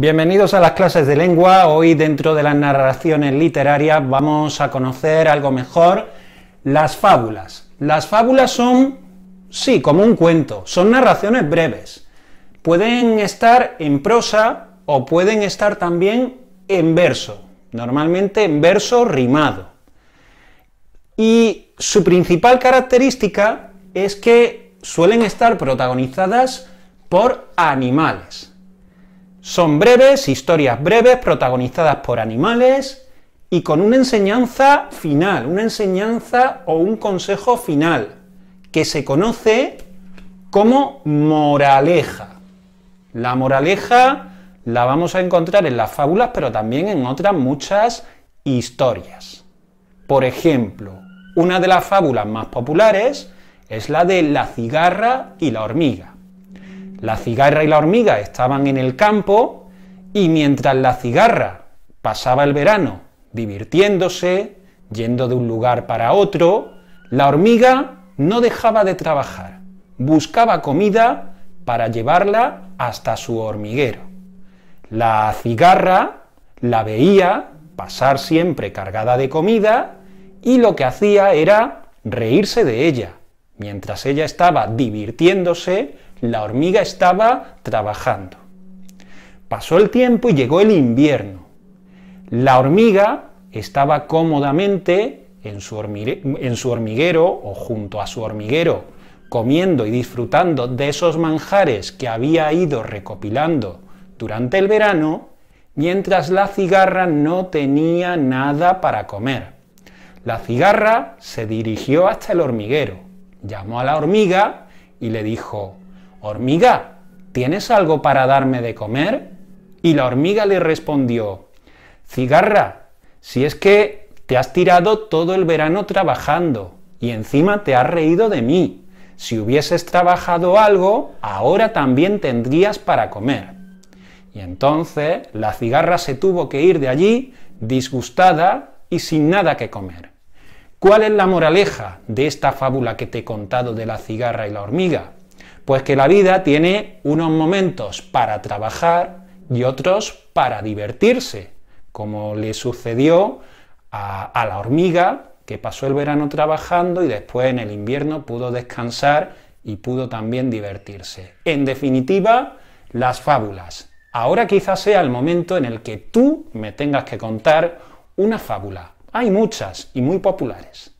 Bienvenidos a las clases de lengua. Hoy dentro de las narraciones literarias vamos a conocer algo mejor las fábulas. Las fábulas son, sí, como un cuento, son narraciones breves. Pueden estar en prosa o pueden estar también en verso, normalmente en verso rimado. Y su principal característica es que suelen estar protagonizadas por animales. Son breves, historias breves, protagonizadas por animales y con una enseñanza final, una enseñanza o un consejo final, que se conoce como moraleja. La moraleja la vamos a encontrar en las fábulas, pero también en otras muchas historias. Por ejemplo, una de las fábulas más populares es la de la cigarra y la hormiga. La cigarra y la hormiga estaban en el campo y mientras la cigarra pasaba el verano divirtiéndose, yendo de un lugar para otro, la hormiga no dejaba de trabajar. Buscaba comida para llevarla hasta su hormiguero. La cigarra la veía pasar siempre cargada de comida y lo que hacía era reírse de ella. Mientras ella estaba divirtiéndose, la hormiga estaba trabajando. Pasó el tiempo y llegó el invierno. La hormiga estaba cómodamente en su, hormiguero o junto a su hormiguero, comiendo y disfrutando de esos manjares que había ido recopilando durante el verano, mientras la cigarra no tenía nada para comer. La cigarra se dirigió hasta el hormiguero, llamó a la hormiga y le dijo, Hormiga, ¿tienes algo para darme de comer? Y la hormiga le respondió, Cigarra, si es que te has tirado todo el verano trabajando y encima te has reído de mí. Si hubieses trabajado algo, ahora también tendrías para comer. Y entonces la cigarra se tuvo que ir de allí disgustada y sin nada que comer. ¿Cuál es la moraleja de esta fábula que te he contado de la cigarra y la hormiga? Pues que la vida tiene unos momentos para trabajar y otros para divertirse, como le sucedió a, la hormiga que pasó el verano trabajando y después en el invierno pudo descansar y pudo también divertirse. En definitiva, las fábulas. Ahora quizás sea el momento en el que tú me tengas que contar una fábula. Hay muchas y muy populares.